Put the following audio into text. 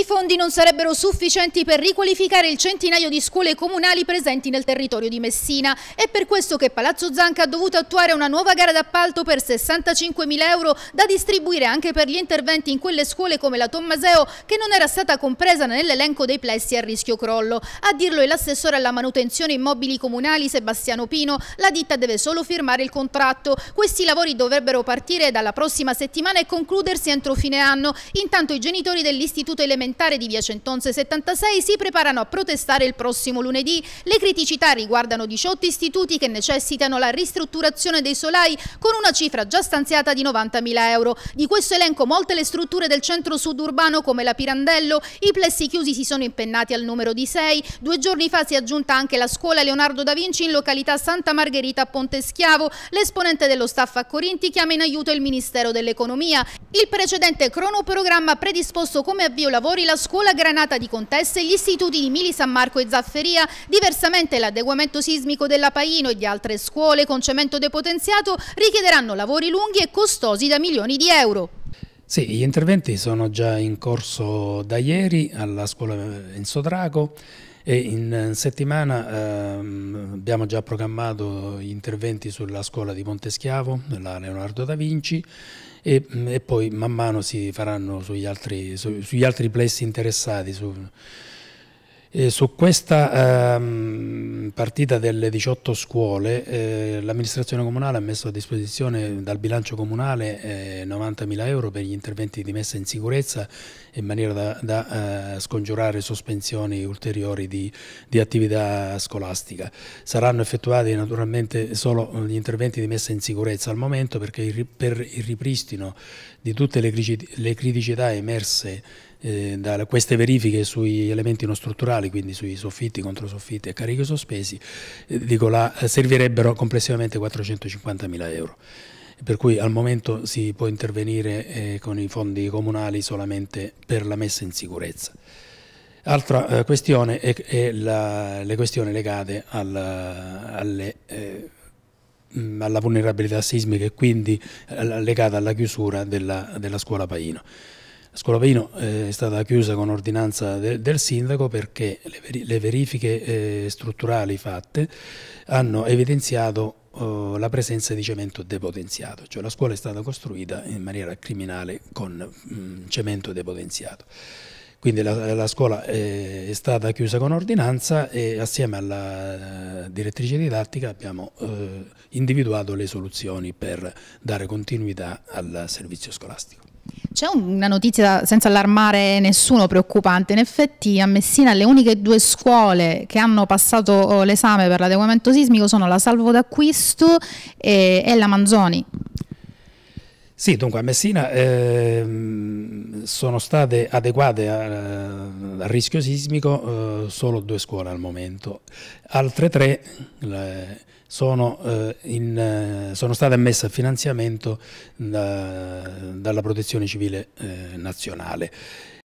I fondi non sarebbero sufficienti per riqualificare il centinaio di scuole comunali presenti nel territorio di Messina. È per questo che Palazzo Zanca ha dovuto attuare una nuova gara d'appalto per 65.000 euro da distribuire anche per gli interventi in quelle scuole come la Tommaseo che non era stata compresa nell'elenco dei plessi a rischio crollo. A dirlo è l'assessore alla manutenzione immobili comunali Sebastiano Pino, la ditta deve solo firmare il contratto. Questi lavori dovrebbero partire dalla prossima settimana e concludersi entro fine anno. Intanto i genitori dell'istituto elementare parlamentare di via Centonze 76 si preparano a protestare il prossimo lunedì. Le criticità riguardano 18 istituti che necessitano la ristrutturazione dei solai con una cifra già stanziata di 90.000 euro. Di questo elenco molte le strutture del centro-sud urbano come la Pirandello, i plessi chiusi si sono impennati al numero di 6. Due giorni fa si è aggiunta anche la scuola Leonardo da Vinci in località Santa Margherita a Ponte Schiavo. L'esponente dello staff a Corinti chiama in aiuto il Ministero dell'Economia. Il precedente cronoprogramma predisposto come avvio lavori fuori la scuola Granata di Contessa e gli istituti di Mili San Marco e Zafferia. Diversamente l'adeguamento sismico della Paino e di altre scuole con cemento depotenziato richiederanno lavori lunghi e costosi da milioni di euro. Sì, gli interventi sono già in corso da ieri alla scuola Enzo Drago e in eh, settimana ehm, abbiamo già programmato gli interventi sulla scuola di Monteschiavo, la Leonardo da Vinci, e, mm, e poi man mano si faranno sugli altri, su, sugli altri plessi interessati. Su, e eh, su questa ehm, partita delle 18 scuole eh, l'amministrazione comunale ha messo a disposizione dal bilancio comunale eh, 90.000 euro per gli interventi di messa in sicurezza in maniera da, da eh, scongiurare sospensioni ulteriori di, di, attività scolastica. Saranno effettuati naturalmente solo gli interventi di messa in sicurezza al momento perché il, per il ripristino di tutte le, le criticità emerse eh, da queste verifiche sui elementi non strutturali, quindi sui soffitti, controsoffitti e carichi sospesi, eh, dico, la, eh, servirebbero complessivamente 450 mila euro. Per cui al momento si può intervenire eh, con i fondi comunali solamente per la messa in sicurezza. Altra questione è, è la, le questioni legate al, alle alla vulnerabilità sismica e quindi legata alla chiusura della, della scuola Paino. La scuola Pavino eh, è stata chiusa con ordinanza de del sindaco perché le, veri le verifiche eh, strutturali fatte hanno evidenziato oh, la presenza di cemento depotenziato, cioè la scuola è stata costruita in maniera criminale con mm, cemento depotenziato. Quindi la, la scuola eh, è, stata chiusa con ordinanza e assieme alla eh, direttrice didattica abbiamo individuato le soluzioni per dare continuità al servizio scolastico. C'è una notizia senza allarmare nessuno preoccupante, in effetti a Messina le uniche due scuole che hanno passato oh, l'esame per l'adeguamento sismico sono la Salvo d'Acquisto e, e la Manzoni. Sì, dunque a Messina eh, sono state adeguate al rischio sismico eh, solo due scuole al momento, altre tre le, sono, eh, in, eh, sono, state ammesse a finanziamento da, dalla protezione civile eh, nazionale.